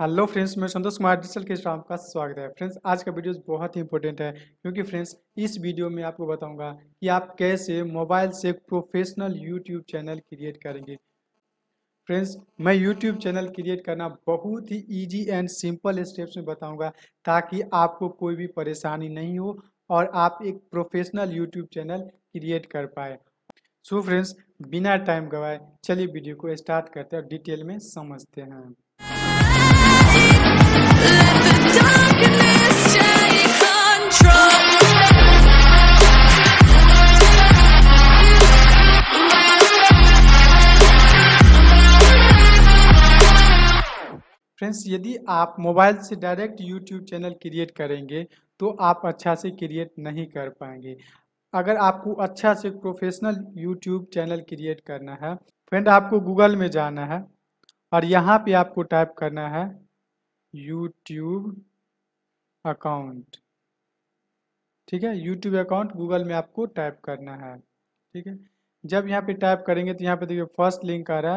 hello friends मैं संतोष Kumar digital के आपका स्वागत है फ्रेंड्स आज का वीडियो बहुत ही इंपॉर्टेंट है क्योंकि फ्रेंड्स इस वीडियो में आपको बताऊंगा कि आप कैसे मोबाइल से प्रोफेशनल यूट्यूब चैनल क्रिएट करेंगे फ्रेंड्स मैं यूट्यूब चैनल क्रिएट करना बहुत ही इजी एंड सिंपल स्टेप्स में बताऊँगा ताकि आपको कोई भी परेशानी नहीं हो और आप एक प्रोफेशनल यूट्यूब चैनल क्रिएट कर पाए सो फ्रेंड्स बिना टाइम गवाए चलिए वीडियो को स्टार्ट करते हैं और डिटेल में समझते हैं फ्रेंड्स यदि आप मोबाइल से डायरेक्ट यूट्यूब चैनल क्रिएट करेंगे तो आप अच्छा से क्रिएट नहीं कर पाएंगे अगर आपको अच्छा से प्रोफेशनल यूट्यूब चैनल क्रिएट करना है फ्रेंड आपको गूगल में जाना है और यहाँ पे आपको टाइप करना है यूट्यूब अकाउंट ठीक है यूट्यूब अकाउंट गूगल में आपको टाइप करना है ठीक है जब यहाँ पे टाइप करेंगे तो यहाँ पे देखिए फर्स्ट लिंक आ रहा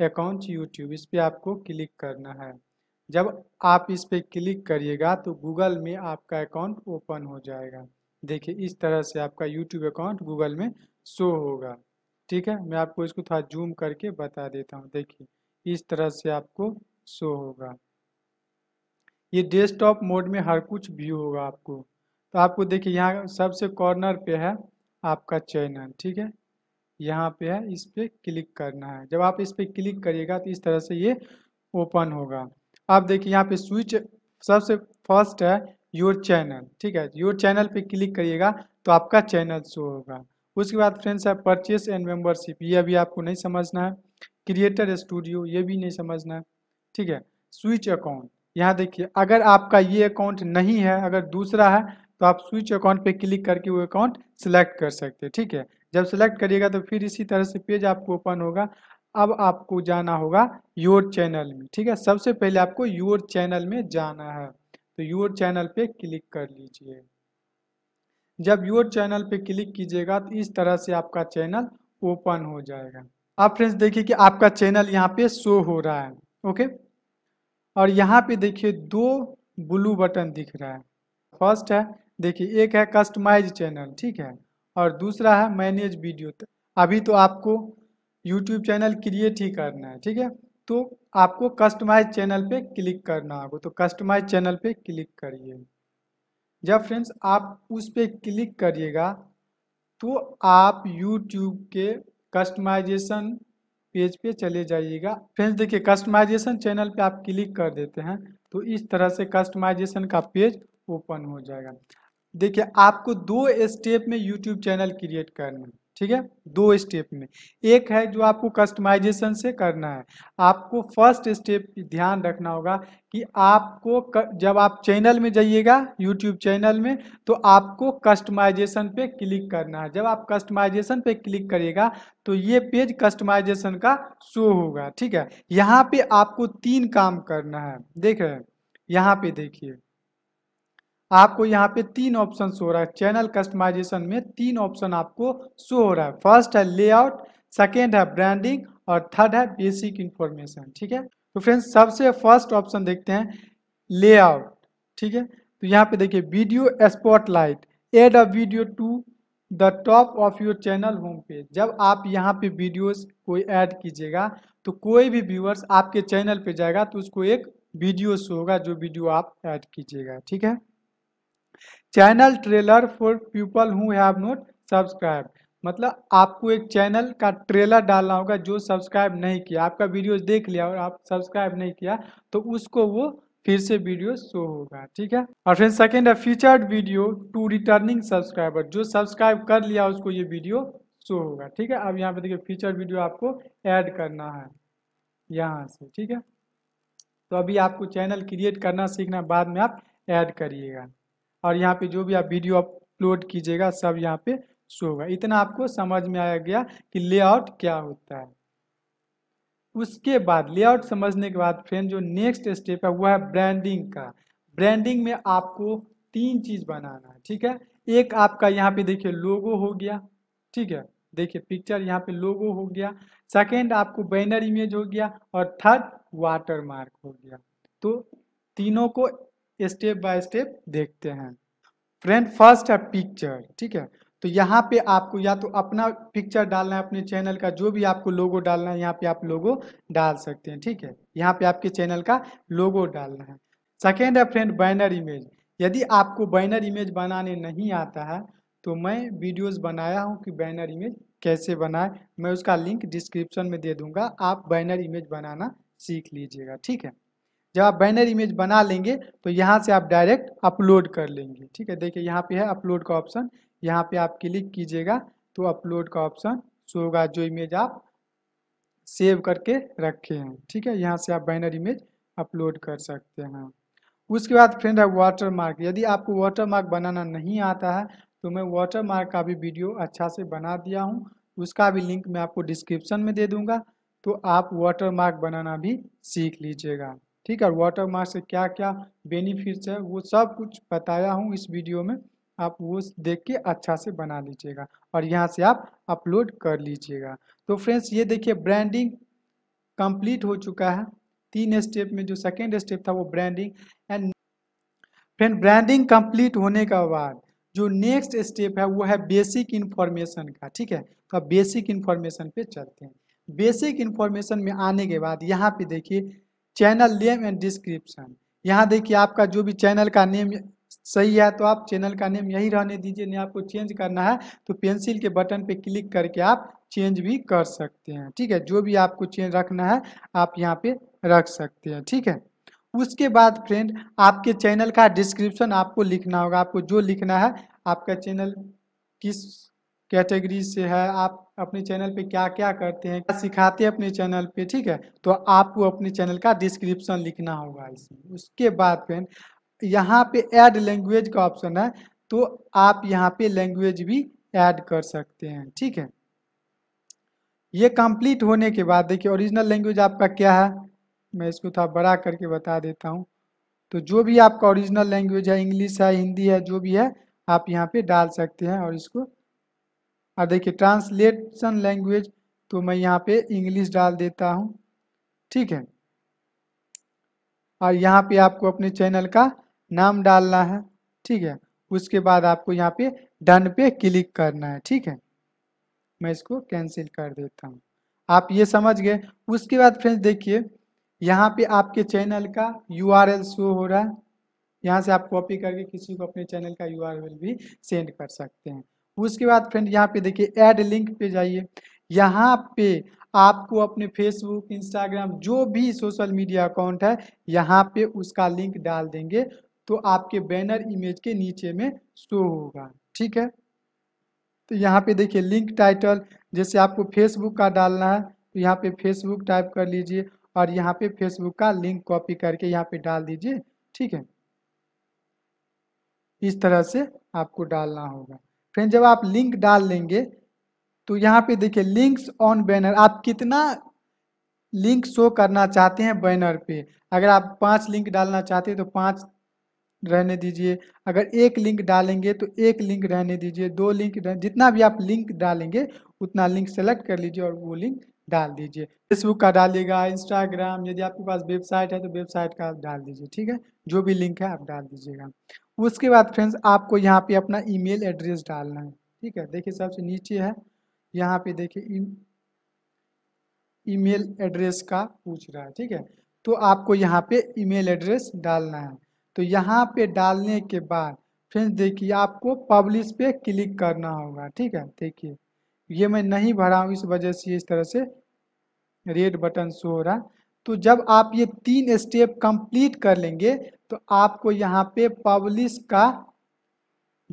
है अकाउंट यूट्यूब इस पर आपको क्लिक करना है जब आप इस पर क्लिक करिएगा तो गूगल में आपका अकाउंट ओपन हो जाएगा देखिए इस तरह से आपका यूट्यूब अकाउंट गूगल में शो होगा ठीक है मैं आपको इसको थोड़ा जूम करके बता देता हूँ देखिए इस तरह से आपको शो होगा ये डेस्कटॉप मोड में हर कुछ व्यू होगा आपको तो आपको देखिए यहाँ सबसे कॉर्नर पे है आपका चैनल ठीक है यहाँ पे है इस पर क्लिक करना है जब आप इस पर क्लिक करिएगा तो इस तरह से ये ओपन होगा आप देखिए यहाँ पे स्विच सबसे फर्स्ट है योर चैनल ठीक है योर चैनल पे क्लिक करिएगा तो आपका चैनल शो होगा उसके बाद फ्रेंड्स है परचेस एंड मेम्बरशिप ये अभी आपको नहीं समझना है क्रिएटर स्टूडियो ये भी नहीं समझना है ठीक है स्विच अकाउंट यहाँ देखिए अगर आपका ये अकाउंट नहीं है अगर दूसरा है तो आप स्विच अकाउंट पे क्लिक करके वो अकाउंट सिलेक्ट कर सकते हैं ठीक है जब सिलेक्ट करिएगा तो फिर इसी तरह से पेज आपको ओपन होगा अब आपको जाना होगा योर चैनल में ठीक है सबसे पहले आपको योर चैनल में जाना है तो योर चैनल पे क्लिक कर लीजिए जब योर चैनल पे क्लिक कीजिएगा तो इस तरह से आपका चैनल ओपन हो जाएगा आप फ्रेंड्स देखिए कि आपका चैनल यहाँ पे शो हो रहा है ओके और यहाँ पे देखिए दो ब्लू बटन दिख रहा है फर्स्ट है देखिए एक है कस्टमाइज चैनल ठीक है और दूसरा है मैनेज वीडियो अभी तो आपको यूट्यूब चैनल क्रिएट ही करना है ठीक है तो आपको कस्टमाइज चैनल पे क्लिक करना होगा तो कस्टमाइज चैनल पे क्लिक करिए जब फ्रेंड्स आप उस पर क्लिक करिएगा तो आप यूट्यूब के कस्टमाइजेशन पेज पे चले जाइएगा फ्रेंड्स देखिए कस्टमाइजेशन चैनल पे आप क्लिक कर देते हैं तो इस तरह से कस्टमाइजेशन का पेज ओपन हो जाएगा देखिए आपको दो स्टेप में यूट्यूब चैनल क्रिएट करना है ठीक है दो स्टेप में एक है जो आपको कस्टमाइजेशन से करना है आपको फर्स्ट स्टेप ध्यान रखना होगा कि आपको क, जब आप चैनल में जाइएगा यूट्यूब चैनल में तो आपको कस्टमाइजेशन पे क्लिक करना है जब आप कस्टमाइजेशन पे क्लिक करिएगा तो ये पेज कस्टमाइजेशन का शो होगा ठीक है यहाँ पे आपको तीन काम करना है देख रहे हैं यहाँ पे देखिए आपको यहाँ पे तीन ऑप्शन शो हो रहा है चैनल कस्टमाइजेशन में तीन ऑप्शन आपको शो हो रहा है फर्स्ट है लेआउट सेकेंड है ब्रांडिंग और थर्ड है बेसिक इन्फॉर्मेशन ठीक है तो फ्रेंड्स सबसे फर्स्ट ऑप्शन देखते हैं लेआउट ठीक है तो यहाँ पे देखिए video spotlight add a video to the top of your channel home page जब आप यहाँ पे वीडियोस कोई ऐड कीजिएगा तो कोई भी व्यूअर्स आपके चैनल पे जाएगा तो उसको एक वीडियो शो होगा जो वीडियो आप ऐड कीजिएगा ठीक है channel trailer for people who have not subscribe मतलब आपको एक चैनल का ट्रेलर डालना होगा जो सब्सक्राइब नहीं किया आपका वीडियो देख लिया और आप सब्सक्राइब नहीं किया तो उसको वो फिर से वीडियो शो होगा ठीक है और फिर सेकेंड है featured video to returning subscriber जो सब्सक्राइब कर लिया उसको ये वीडियो शो होगा ठीक है अब यहाँ पे देखिए फीचर वीडियो आपको ऐड करना है यहाँ से ठीक है तो अभी आपको चैनल क्रिएट करना सीखना बाद में आप ऐड करिएगा और यहाँ पे जो भी आप वीडियो अपलोड कीजिएगा सब यहाँ पे शो होगा इतना आपको समझ में आया गया कि लेआउट क्या होता है उसके बाद लेआउट समझने के बाद फ्रेंड जो नेक्स्ट स्टेप है वह है ब्रांडिंग का ब्रांडिंग में आपको तीन चीज़ बनाना है ठीक है एक आपका यहाँ पे देखिए लोगो हो गया ठीक है देखिए पिक्चर यहाँ पे लोगो हो गया सेकेंड आपको बैनर इमेज हो गया और थर्ड वाटर मार्क हो गया तो तीनों को स्टेप बाय स्टेप देखते हैं फ्रेंड फर्स्ट है पिक्चर ठीक है तो यहाँ पे आपको या तो अपना पिक्चर डालना है अपने चैनल का जो भी आपको लोगो डालना है यहाँ पे आप लोगो डाल सकते हैं ठीक है यहाँ पे आपके चैनल का लोगो डालना है सेकेंड है फ्रेंड बैनर इमेज यदि आपको बैनर इमेज बनाने नहीं आता है तो मैं वीडियोस बनाया हूँ कि बैनर इमेज कैसे बनाए मैं उसका लिंक डिस्क्रिप्शन में दे दूंगा आप बैनर इमेज बनाना सीख लीजिएगा ठीक है जब आप बैनर इमेज बना लेंगे तो यहाँ से आप डायरेक्ट अपलोड कर लेंगे ठीक है देखिए यहाँ पे है अपलोड का ऑप्शन यहाँ पे आप क्लिक कीजिएगा तो अपलोड का ऑप्शन शो होगा जो इमेज आप सेव करके रखे हैं ठीक है यहाँ से आप बैनर इमेज अपलोड कर सकते हैं उसके बाद फ्रेंड है वाटर मार्क यदि आपको वाटर मार्क बनाना नहीं आता है तो मैं वाटर मार्क का भी वीडियो अच्छा से बना दिया हूँ उसका भी लिंक मैं आपको डिस्क्रिप्शन में दे दूँगा तो आप वाटर मार्क बनाना भी सीख लीजिएगा ठीक है वाटर मार्क से क्या क्या बेनिफिट्स है वो सब कुछ बताया हूँ इस वीडियो में आप वो देख के अच्छा से बना लीजिएगा और यहाँ से आप अपलोड कर लीजिएगा तो फ्रेंड्स ये देखिए ब्रांडिंग कंप्लीट हो चुका है तीन स्टेप में जो सेकेंड स्टेप था वो branding and friend branding complete होने के बाद जो नेक्स्ट स्टेप है वो है बेसिक इन्फॉर्मेशन का ठीक है तो आप बेसिक इन्फॉर्मेशन पे चलते हैं बेसिक इन्फॉर्मेशन में आने के बाद यहाँ पे देखिए चैनल नेम एंड डिस्क्रिप्शन यहाँ देखिए आपका जो भी चैनल का नेम सही है तो आप चैनल का नेम यही रहने दीजिए नहीं आपको चेंज करना है तो पेंसिल के बटन पे क्लिक करके आप चेंज भी कर सकते हैं ठीक है जो भी आपको चेंज रखना है आप यहाँ पे रख सकते हैं ठीक है उसके बाद फ्रेंड आपके चैनल का डिस्क्रिप्शन आपको लिखना होगा आपको जो लिखना है आपका चैनल किस कैटेगरी से है आप अपने चैनल पे क्या क्या करते हैं क्या सिखाते हैं अपने चैनल पे ठीक है तो आपको अपने चैनल का डिस्क्रिप्शन लिखना होगा इसमें उसके बाद फिर यहाँ पे ऐड लैंग्वेज का ऑप्शन है तो आप यहाँ पे लैंग्वेज भी ऐड कर सकते हैं ठीक है ये कंप्लीट होने के बाद देखिए ओरिजिनल लैंग्वेज आपका क्या है मैं इसको थोड़ा बड़ा करके बता देता हूँ तो जो भी आपका ओरिजिनल लैंग्वेज है इंग्लिश है हिंदी है जो भी है आप यहाँ पे डाल सकते हैं और इसको और देखिए ट्रांसलेशन लैंग्वेज तो मैं यहाँ पे इंग्लिश डाल देता हूँ ठीक है और यहाँ पे आपको अपने चैनल का नाम डालना है ठीक है उसके बाद आपको यहाँ पे डन पे क्लिक करना है ठीक है मैं इसको कैंसिल कर देता हूँ आप ये समझ गए उसके बाद फ्रेंड्स देखिए यहाँ पे आपके चैनल का यू शो हो रहा है यहाँ से आप कॉपी करके किसी को अपने चैनल का यू भी सेंड कर सकते हैं उसके बाद फ्रेंड यहाँ पे देखिए ऐड लिंक पे जाइए यहाँ पे आपको अपने फेसबुक इंस्टाग्राम जो भी सोशल मीडिया अकाउंट है यहाँ पे उसका लिंक डाल देंगे तो आपके बैनर इमेज के नीचे में शो होगा ठीक है तो यहाँ पे देखिए लिंक टाइटल जैसे आपको फेसबुक का डालना है तो यहाँ पे फेसबुक टाइप कर लीजिए और यहाँ पे फेसबुक का लिंक कॉपी करके यहाँ पे डाल दीजिए ठीक है इस तरह से आपको डालना होगा फ्रेंड जब आप लिंक डाल लेंगे तो यहाँ पे देखिए लिंक्स ऑन बैनर आप कितना लिंक शो करना चाहते हैं बैनर पे अगर आप पांच लिंक डालना चाहते हैं तो पांच रहने दीजिए अगर एक लिंक डालेंगे तो एक लिंक रहने दीजिए दो लिंक जितना भी आप लिंक डालेंगे उतना लिंक सेलेक्ट कर लीजिए और वो लिंक डाल दीजिए फेसबुक का डालिएगा इंस्टाग्राम यदि आपके पास वेबसाइट है तो वेबसाइट का आप डाल दीजिए ठीक है जो भी लिंक है आप डाल दीजिएगा उसके बाद फ्रेंड्स आपको यहाँ पे अपना ईमेल एड्रेस डालना है ठीक है देखिए सबसे नीचे है यहाँ पे देखिए ईमेल एड्रेस का पूछ रहा है ठीक है तो आपको यहाँ पे ईमेल एड्रेस डालना है तो यहाँ पे डालने के बाद फ्रेंड्स देखिए आपको पब्लिश पे क्लिक करना होगा ठीक है देखिए ये मैं नहीं भरा हूँ इस वजह से इस तरह से रेड बटन शो हो रहा तो जब आप ये तीन स्टेप कंप्लीट कर लेंगे तो आपको यहाँ पे पब्लिश का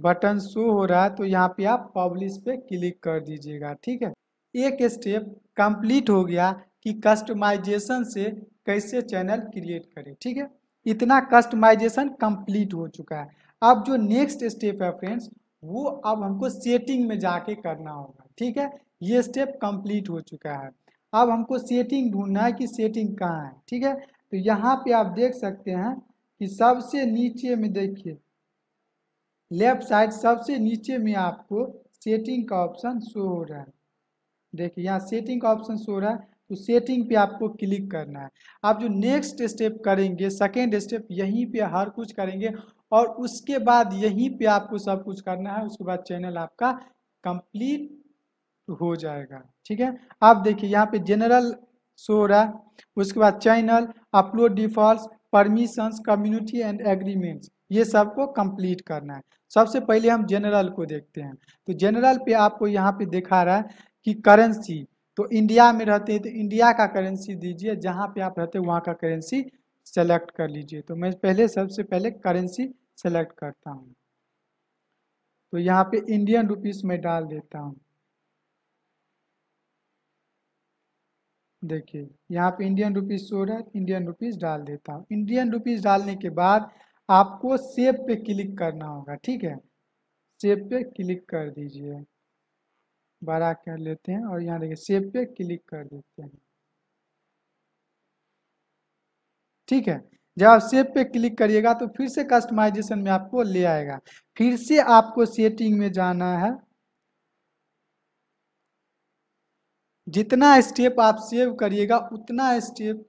बटन शो हो रहा है तो यहाँ पे आप पब्लिश पे क्लिक कर दीजिएगा ठीक है एक स्टेप कंप्लीट हो गया कि कस्टमाइजेशन से कैसे चैनल क्रिएट करें ठीक है इतना कस्टमाइजेशन कंप्लीट हो चुका है अब जो नेक्स्ट स्टेप है फ्रेंड्स वो अब हमको सेटिंग में जाके करना होगा ठीक है ये स्टेप कंप्लीट हो चुका है अब हमको सेटिंग ढूंढना है कि सेटिंग कहाँ है ठीक है तो यहाँ पे आप देख सकते हैं कि सबसे नीचे में देखिए लेफ्ट साइड सबसे नीचे में आपको सेटिंग का ऑप्शन शो हो रहा है देखिए यहाँ सेटिंग का ऑप्शन शो रहा है तो सेटिंग पे आपको क्लिक करना है आप जो नेक्स्ट स्टेप करेंगे सेकेंड स्टेप यहीं पे हर कुछ करेंगे और उसके बाद यहीं पे आपको सब कुछ करना है उसके बाद चैनल आपका कंप्लीट हो जाएगा ठीक है आप देखिए यहाँ पे जनरल शो रहा है उसके बाद channel upload default permissions community and agreements ये सबको कंप्लीट करना है सबसे पहले हम जनरल को देखते हैं तो जनरल पे आपको यहाँ पे दिखा रहा है कि करेंसी तो इंडिया में रहते हैं तो इंडिया का करेंसी दीजिए जहाँ पे आप रहते हैं वहाँ का करेंसी सेलेक्ट कर लीजिए तो मैं पहले सबसे पहले करेंसी सेलेक्ट करता हूँ तो यहाँ पे इंडियन रुपीस में डाल देता हूँ देखिए यहाँ पे इंडियन रुपीज शो रहा है इंडियन रुपीज डाल देता हूँ इंडियन रुपीज डालने के बाद आपको सेब पे क्लिक करना होगा ठीक है सेब पे क्लिक कर दीजिए बड़ा कर लेते हैं और यहाँ देखिए सेब पे क्लिक कर देते हैं ठीक है जब आप सेब पे क्लिक करिएगा तो फिर से कस्टमाइजेशन में आपको ले आएगा फिर से आपको सेटिंग में जाना है जितना स्टेप आप सेव करिएगा उतना स्टेप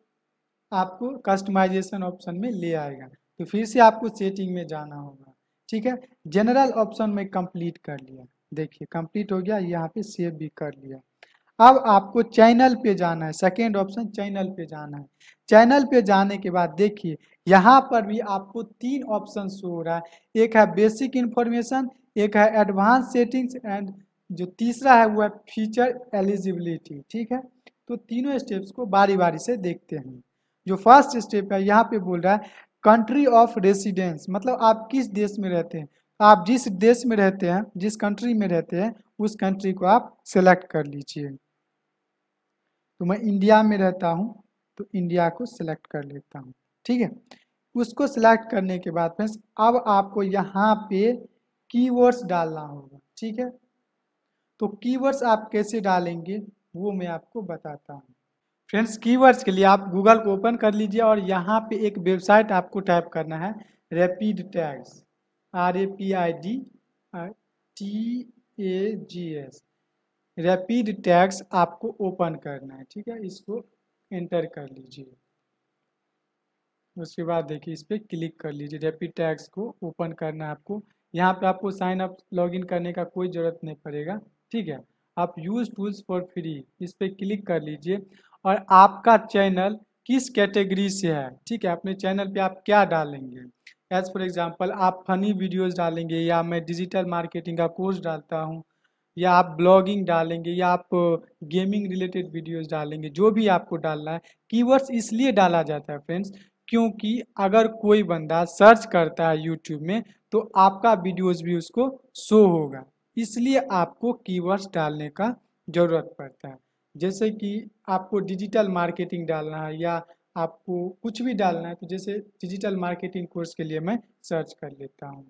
आपको कस्टमाइजेशन ऑप्शन में ले आएगा तो फिर से आपको सेटिंग में जाना होगा ठीक है जनरल ऑप्शन में कंप्लीट कर लिया देखिए कंप्लीट हो गया यहाँ पे सेव भी कर लिया अब आपको चैनल पे जाना है सेकेंड ऑप्शन चैनल पे जाना है चैनल पे जाने के बाद देखिए यहाँ पर भी आपको तीन ऑप्शन शो हो रहा है एक है बेसिक इन्फॉर्मेशन एक है एडवांस सेटिंग्स एंड जो तीसरा है वो है फीचर एलिजिबिलिटी ठीक है तो तीनों स्टेप्स को बारी बारी से देखते हैं जो फर्स्ट स्टेप है यहाँ पे बोल रहा है कंट्री ऑफ रेसिडेंस मतलब आप किस देश में रहते हैं आप जिस देश में रहते हैं जिस कंट्री में रहते हैं उस कंट्री को आप सेलेक्ट कर लीजिए तो मैं इंडिया में रहता हूँ तो इंडिया को सिलेक्ट कर लेता हूँ ठीक है उसको सिलेक्ट करने के बाद फ्रेंड्स अब आपको यहाँ पे कीवर्ड्स डालना होगा ठीक है तो कीवर्ड्स आप कैसे डालेंगे वो मैं आपको बताता हूँ फ्रेंड्स कीवर्ड्स के लिए आप गूगल को ओपन कर लीजिए और यहाँ पे एक वेबसाइट आपको टाइप करना है rapid tags R A P I D T A G S rapid tags आपको ओपन करना है ठीक है इसको एंटर कर लीजिए उसके बाद देखिए इस पर क्लिक कर लीजिए रैपिड टैग्स को ओपन करना है आपको यहाँ पे आपको साइन अप लॉगिन करने का कोई ज़रूरत नहीं पड़ेगा ठीक है आप यूज टूल्स फॉर फ्री इस पर क्लिक कर लीजिए और आपका चैनल किस कैटेगरी से है ठीक है अपने चैनल पे आप क्या डालेंगे एज फॉर एग्जांपल आप फनी वीडियोस डालेंगे या मैं डिजिटल मार्केटिंग का कोर्स डालता हूँ या आप ब्लॉगिंग डालेंगे या आप गेमिंग रिलेटेड वीडियोस डालेंगे जो भी आपको डालना है कीवर्ड्स इसलिए डाला जाता है फ्रेंड्स क्योंकि अगर कोई बंदा सर्च करता है यूट्यूब में तो आपका वीडियोज़ भी उसको शो होगा इसलिए आपको कीवर्ड्स डालने का ज़रूरत पड़ता है जैसे कि आपको डिजिटल मार्केटिंग डालना है या आपको कुछ भी डालना है तो जैसे डिजिटल मार्केटिंग कोर्स के लिए मैं सर्च कर लेता हूँ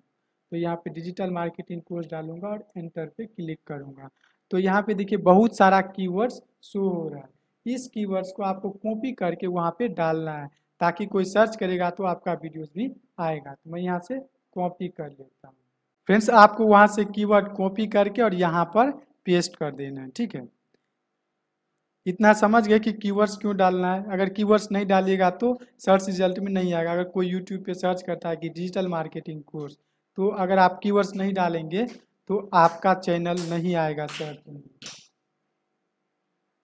तो यहाँ पे डिजिटल मार्केटिंग कोर्स डालूंगा और एंटर पे क्लिक करूँगा तो यहाँ पे देखिए बहुत सारा कीवर्ड्स शो हो रहा है इस कीवर्ड्स को आपको कॉपी करके वहाँ पे डालना है ताकि कोई सर्च करेगा तो आपका वीडियोस भी आएगा तो मैं यहाँ से कॉपी कर लेता हूँ फ्रेंड्स आपको वहाँ से कीवर्ड कॉपी करके और यहाँ पर पेस्ट कर देना है ठीक है इतना समझ गए कि कीवर्ड्स क्यों डालना है अगर कीवर्ड्स नहीं डालिएगा तो सर्च रिजल्ट में नहीं आएगा अगर कोई यूट्यूब पे सर्च करता है कि डिजिटल मार्केटिंग कोर्स तो अगर आप कीवर्ड्स नहीं डालेंगे तो आपका चैनल नहीं आएगा सर्च में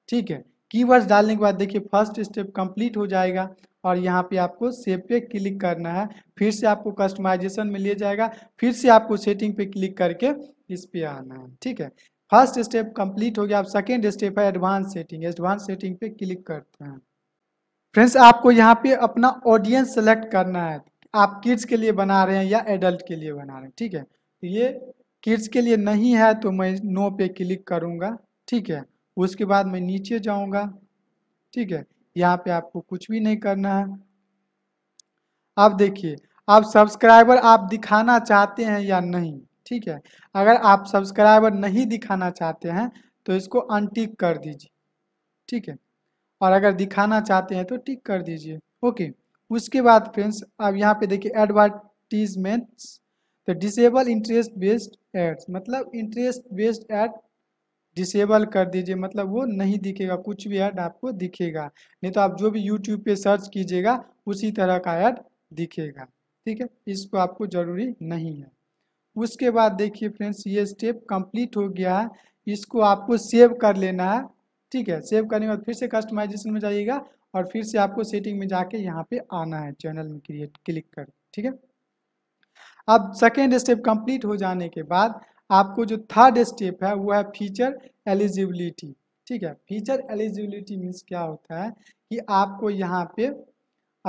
ठीक है कीवर्ड्स डालने के बाद देखिए फर्स्ट स्टेप कंप्लीट हो जाएगा और यहाँ पे आपको सेव पे क्लिक करना है फिर से आपको कस्टमाइजेशन में लिया जाएगा फिर से आपको सेटिंग पे क्लिक करके इस पे आना है ठीक है फर्स्ट स्टेप कंप्लीट हो गया अब सेकेंड स्टेप है एडवांस सेटिंग एडवांस सेटिंग पे क्लिक करते हैं फ्रेंड्स आपको यहाँ पे अपना ऑडियंस सेलेक्ट करना है आप किड्स के लिए बना रहे हैं या एडल्ट के लिए बना रहे हैं ठीक है तो ये किड्स के लिए नहीं है तो मैं नो पे क्लिक करूँगा ठीक है उसके बाद मैं नीचे जाऊँगा ठीक है यहाँ पे आपको कुछ भी नहीं करना है आप देखिए आप सब्सक्राइबर आप दिखाना चाहते हैं या नहीं ठीक है अगर आप सब्सक्राइबर नहीं दिखाना चाहते हैं तो इसको अनटिक कर दीजिए ठीक है और अगर दिखाना चाहते हैं तो टिक कर दीजिए ओके उसके बाद फ्रेंड्स अब यहाँ पे देखिए एडवर्टीजमेंट्स तो डिसेबल इंटरेस्ट बेस्ड एड्स मतलब इंटरेस्ट बेस्ड एड डिसेबल कर दीजिए मतलब वो नहीं दिखेगा कुछ भी ऐड आपको दिखेगा नहीं तो आप जो भी यूट्यूब पे सर्च कीजिएगा उसी तरह का ऐड दिखेगा ठीक है इसको आपको ज़रूरी नहीं है उसके बाद देखिए फ्रेंड्स ये स्टेप कंप्लीट हो गया है इसको आपको सेव कर लेना है ठीक है सेव करने के बाद फिर से कस्टमाइजेशन में जाइएगा और फिर से आपको सेटिंग में जाके यहाँ पे आना है चैनल में क्रिएट क्लिक कर ठीक है अब सेकेंड स्टेप कंप्लीट हो जाने के बाद आपको जो थर्ड स्टेप है वो है फीचर एलिजिबिलिटी ठीक है फीचर एलिजिबिलिटी मीन्स क्या होता है कि आपको यहाँ पे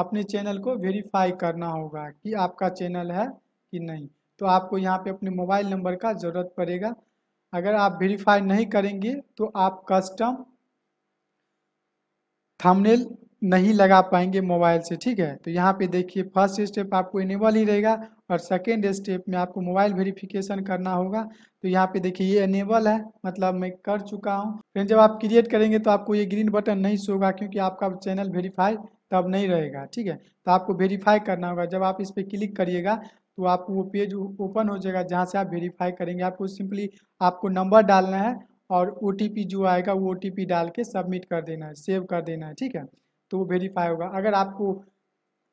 अपने चैनल को वेरीफाई करना होगा कि आपका चैनल है कि नहीं तो आपको यहाँ पे अपने मोबाइल नंबर का ज़रूरत पड़ेगा अगर आप वेरीफाई नहीं करेंगे तो आप कस्टम थंबनेल नहीं लगा पाएंगे मोबाइल से ठीक है तो यहाँ पे देखिए फर्स्ट स्टेप आपको इनेबल ही रहेगा और सेकेंड स्टेप में आपको मोबाइल वेरिफिकेशन करना होगा तो यहाँ पे देखिए ये इनेबल है मतलब मैं कर चुका हूँ फिर जब आप क्रिएट करेंगे तो आपको ये ग्रीन बटन नहीं शो होगा क्योंकि आपका चैनल वेरीफाई तब नहीं रहेगा ठीक है तो आपको वेरीफाई करना होगा जब आप इस पर क्लिक करिएगा तो आपको वो पेज ओपन हो जाएगा जहाँ से आप वेरीफाई करेंगे आपको सिंपली आपको नंबर डालना है और ओ जो आएगा वो ओ डाल के सबमिट कर देना है सेव कर देना है ठीक है तो वो वेरीफाई होगा अगर आपको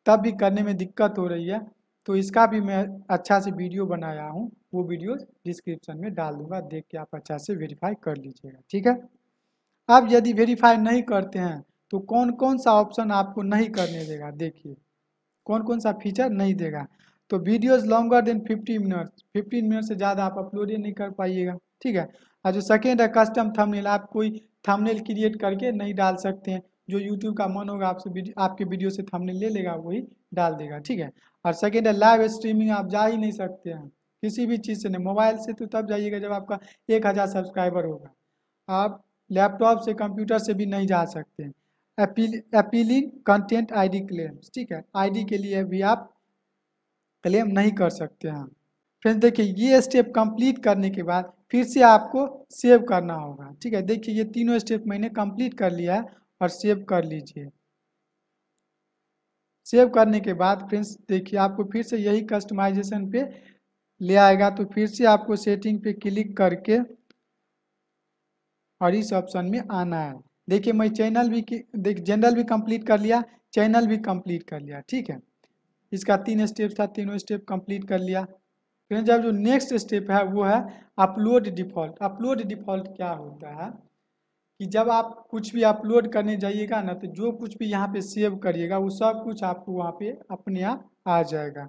तब भी करने में दिक्कत हो रही है तो इसका भी मैं अच्छा से वीडियो बनाया हूँ वो वीडियो डिस्क्रिप्शन में डाल दूंगा देख के आप अच्छा से वेरीफाई कर लीजिएगा ठीक है अब यदि वेरीफाई नहीं करते हैं तो कौन कौन सा ऑप्शन आपको नहीं करने देगा देखिए कौन कौन सा फीचर नहीं देगा तो videos longer than fifty minutes fifteen minute से ज़्यादा आप अपलोड ही नहीं कर पाइएगा ठीक है और जो सेकेंड है कस्टम थमनेल आप कोई थमनेल क्रिएट करके नहीं डाल सकते हैं जो यूट्यूब का मन होगा आपसे वीडियो आपके वीडियो से थमने ले लेगा वही डाल देगा ठीक है और सेकेंड है लाइव स्ट्रीमिंग आप जा ही नहीं सकते हैं किसी भी चीज़ से नहीं मोबाइल से तो तब जाइएगा जब आपका एक हज़ार सब्सक्राइबर होगा आप लैपटॉप से कंप्यूटर से भी नहीं जा सकते हैं appeal appealing content ID claims ठीक है आईडी के लिए भी आप क्लेम नहीं कर सकते हैं फ्रेंड्स देखिए ये स्टेप कंप्लीट करने के बाद फिर से आपको सेव करना होगा ठीक है देखिए ये तीनों स्टेप मैंने कंप्लीट कर लिया है और सेव कर लीजिए सेव करने के बाद फ्रेंड्स देखिए आपको फिर से यही कस्टमाइजेशन पे ले आएगा तो फिर से आपको सेटिंग पे क्लिक करके और इस ऑप्शन में आना है देखिए मैं चैनल भी देख जनरल भी कंप्लीट कर लिया चैनल भी कंप्लीट कर लिया ठीक है इसका तीन स्टेप था तीनों स्टेप कंप्लीट कर लिया फ्रेंड्स अब जो नेक्स्ट स्टेप है वो है अपलोड डिफॉल्ट अपलोड डिफॉल्ट क्या होता है कि जब आप कुछ भी अपलोड करने जाइएगा ना तो जो कुछ भी यहाँ पे सेव करिएगा वो सब कुछ आपको वहाँ पे अपने आप आ जाएगा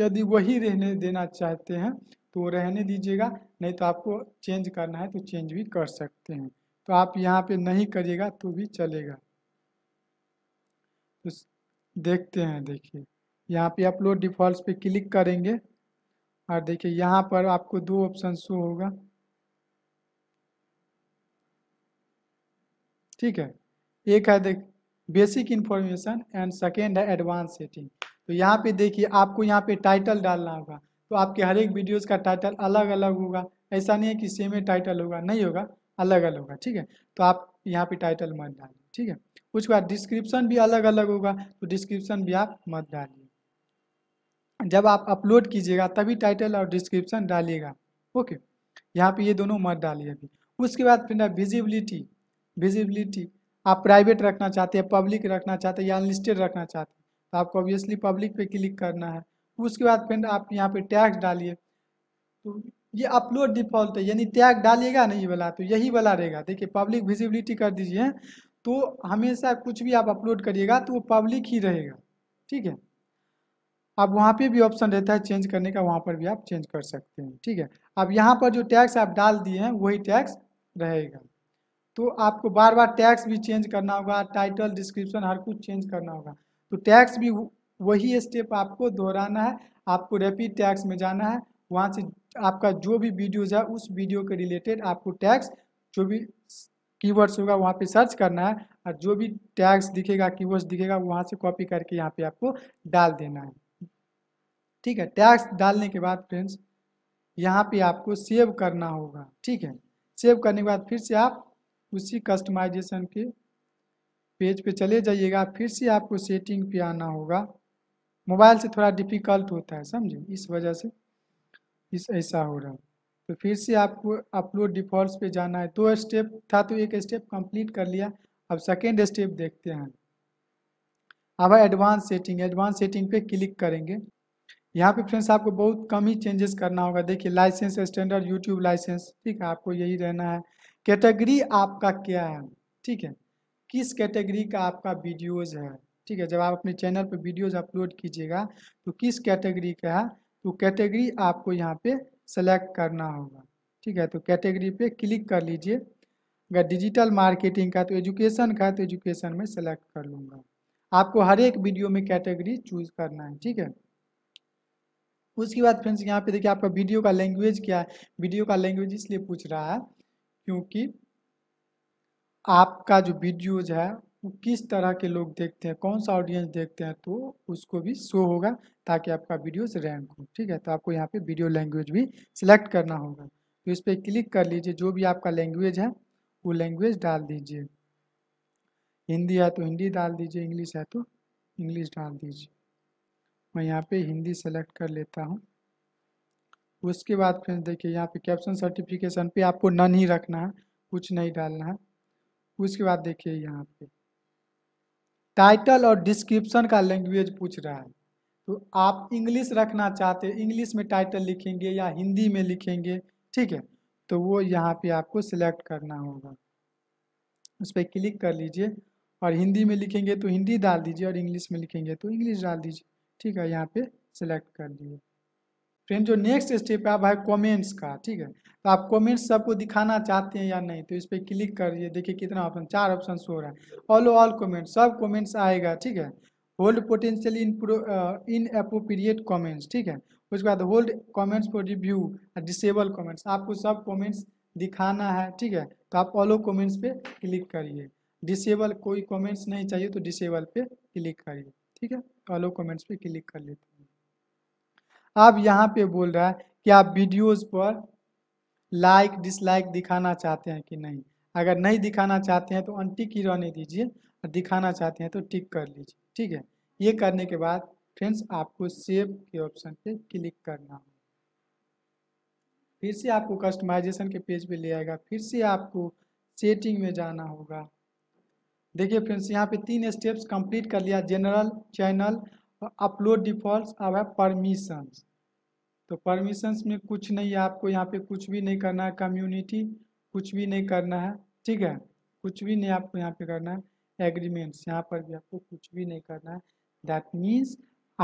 यदि वही रहने देना चाहते हैं तो रहने दीजिएगा नहीं तो आपको चेंज करना है तो चेंज भी कर सकते हैं तो आप यहाँ पे नहीं करिएगा तो भी चलेगा तो देखते हैं देखिए यहाँ पे अपलोड डिफॉल्ट पे क्लिक करेंगे और देखिए यहाँ पर आपको दो ऑप्शन शो होगा ठीक है एक है देख बेसिक इन्फॉर्मेशन एंड सेकेंड है एडवांस सेटिंग तो यहाँ पे देखिए आपको यहाँ पे टाइटल डालना होगा तो आपके हर एक वीडियोज़ का टाइटल अलग अलग होगा ऐसा नहीं है कि सेम ही टाइटल होगा नहीं होगा अलग अलग होगा ठीक है तो आप यहाँ पे टाइटल मत डालिए ठीक है उसके बाद डिस्क्रिप्शन भी अलग अलग होगा तो डिस्क्रिप्शन भी आप मत डालिए जब आप अपलोड कीजिएगा तभी टाइटल और डिस्क्रिप्शन डालिएगा ओके यहाँ पे ये दोनों मत डालिए अभी उसके बाद फिर विजिबिलिटी विजिबिलिटी आप प्राइवेट रखना चाहते हैं पब्लिक रखना चाहते हैं या अनलिस्टेड रखना चाहते हैं तो आपको ऑब्वियसली पब्लिक पे क्लिक करना है उसके बाद फिर आप यहाँ पे टैग डालिए तो ये अपलोड डिफॉल्ट है यानी टैग डालिएगा नहीं वाला तो यही वाला रहेगा देखिए पब्लिक विजिबिलिटी कर दीजिए तो हमेशा कुछ भी आप अपलोड करिएगा तो वो पब्लिक ही रहेगा ठीक है अब वहाँ पे भी ऑप्शन रहता है चेंज करने का वहाँ पर भी आप चेंज कर सकते हैं ठीक है अब यहाँ पर जो टैक्स आप डाल दिए हैं वही टैक्स रहेगा तो आपको बार बार टैक्स भी चेंज करना होगा टाइटल डिस्क्रिप्शन हर कुछ चेंज करना होगा तो टैक्स भी वही स्टेप आपको दोहराना है आपको रैपिड टैक्स में जाना है वहाँ से आपका जो भी वीडियोज़ है उस वीडियो के रिलेटेड आपको टैक्स जो भी कीवर्ड्स होगा वहाँ पे सर्च करना है और जो भी टैग्स दिखेगा कीवर्ड्स दिखेगा वहाँ से कॉपी करके यहाँ पे आपको डाल देना है ठीक है टैग्स डालने के बाद फ्रेंड्स यहाँ पे आपको सेव करना होगा ठीक है सेव करने के बाद फिर से आप उसी कस्टमाइजेशन के पेज पे चले जाइएगा फिर से आपको सेटिंग पे आना होगा मोबाइल से थोड़ा डिफ़िकल्ट होता है समझे इस वजह से इस ऐसा हो रहा है तो फिर से आपको अपलोड डिफॉल्ट पे जाना है दो तो स्टेप था तो एक स्टेप कंप्लीट कर लिया अब सेकेंड स्टेप देखते हैं अब है एडवांस सेटिंग एडवांस सेटिंग पे क्लिक करेंगे यहाँ पे फ्रेंड्स आपको बहुत कम ही चेंजेस करना होगा देखिए लाइसेंस स्टैंडर्ड यूट्यूब लाइसेंस ठीक है आपको यही रहना है कैटेगरी आपका क्या है ठीक है किस कैटेगरी का आपका वीडियोज़ है ठीक है जब आप अपने चैनल पर वीडियोज़ अपलोड कीजिएगा तो किस कैटेगरी का है तो कैटेगरी आपको यहाँ पे सेलेक्ट करना होगा ठीक है तो कैटेगरी पे क्लिक कर लीजिए अगर डिजिटल मार्केटिंग का तो एजुकेशन का तो एजुकेशन में सेलेक्ट कर लूँगा आपको हर एक वीडियो में कैटेगरी चूज़ करना है ठीक है उसके बाद फ्रेंड्स यहाँ पे देखिए आपका वीडियो का लैंग्वेज क्या है वीडियो का लैंग्वेज इसलिए पूछ रहा है क्योंकि आपका जो वीडियोज है वो किस तरह के लोग देखते हैं कौन सा ऑडियंस देखते हैं तो उसको भी शो होगा ताकि आपका वीडियोज रैंक हो ठीक है तो आपको यहाँ पे वीडियो लैंग्वेज भी सिलेक्ट करना होगा तो इस पर क्लिक कर लीजिए जो भी आपका लैंग्वेज है वो लैंग्वेज डाल दीजिए हिंदी है तो हिंदी डाल दीजिए इंग्लिश है तो इंग्लिश डाल दीजिए मैं यहाँ पे हिंदी सेलेक्ट कर लेता हूँ उसके बाद फिर देखिए यहाँ पे कैप्शन सर्टिफिकेशन पे आपको नन ही रखना है कुछ नहीं डालना है उसके बाद देखिए यहाँ पे टाइटल और डिस्क्रिप्शन का लैंग्वेज पूछ रहा है तो आप इंग्लिश रखना चाहते हैं इंग्लिश में टाइटल लिखेंगे या हिंदी में लिखेंगे ठीक है तो वो यहाँ पे आपको सिलेक्ट करना होगा उस पर क्लिक कर लीजिए और हिंदी में लिखेंगे तो हिंदी डाल दीजिए और इंग्लिश में लिखेंगे तो इंग्लिश डाल दीजिए ठीक है यहाँ पे सिलेक्ट कर लीजिए फ्रेंड जो नेक्स्ट स्टेप है अब है कमेंट्स का ठीक है तो आप कमेंट्स सबको दिखाना चाहते हैं या नहीं तो इस पर क्लिक करिए देखिए कितना ऑप्शन चार ऑप्शन हो रहा है ऑल ऑल कमेंट्स सब कमेंट्स आएगा ठीक है hold potential in inappropriate comments ठीक है उसके बाद hold comments for review disable comments आपको सब कॉमेंट्स दिखाना है ठीक है तो आप ऑलो कॉमेंट्स पे क्लिक करिए डिसेबल कोई कॉमेंट्स नहीं चाहिए तो डिसेबल पे क्लिक करिए ठीक है ऑलो कॉमेंट्स पे क्लिक कर लेते अब यहाँ पे बोल रहा है कि आप वीडियोस पर लाइक डिसलाइक दिखाना चाहते हैं कि नहीं अगर नहीं दिखाना चाहते हैं तो अनटिक ही रहने दीजिए और दिखाना चाहते हैं तो टिक कर लीजिए ठीक है ये करने के बाद फ्रेंड्स आपको सेव के ऑप्शन पे क्लिक करना होगा फिर से आपको कस्टमाइजेशन के पेज पे ले आएगा फिर से आपको सेटिंग में जाना होगा देखिए फ्रेंड्स यहाँ पे तीन स्टेप्स कंप्लीट कर लिया जनरल चैनल अपलोड तो डिफॉल्ट अब है परमिशंस तो परमिशंस में कुछ नहीं है आपको यहाँ पे कुछ भी नहीं करना है कम्युनिटी कुछ भी नहीं करना है ठीक है कुछ भी नहीं आपको यहाँ पे करना है एग्रीमेंट्स यहाँ पर भी आपको कुछ भी नहीं करना है दैट मीन्स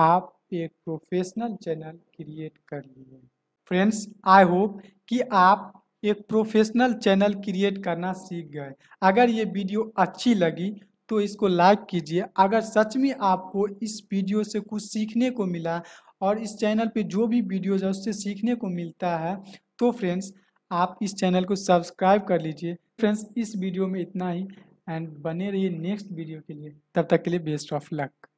आप एक प्रोफेशनल चैनल क्रिएट कर लिए फ्रेंड्स आई होप कि आप एक प्रोफेशनल चैनल क्रिएट करना सीख गए अगर ये वीडियो अच्छी लगी तो इसको लाइक कीजिए अगर सच में आपको इस वीडियो से कुछ सीखने को मिला और इस चैनल पे जो भी वीडियोज है उससे सीखने को मिलता है तो फ्रेंड्स आप इस चैनल को सब्सक्राइब कर लीजिए फ्रेंड्स इस वीडियो में इतना ही एंड बने रहिए नेक्स्ट वीडियो के लिए तब तक के लिए बेस्ट ऑफ लक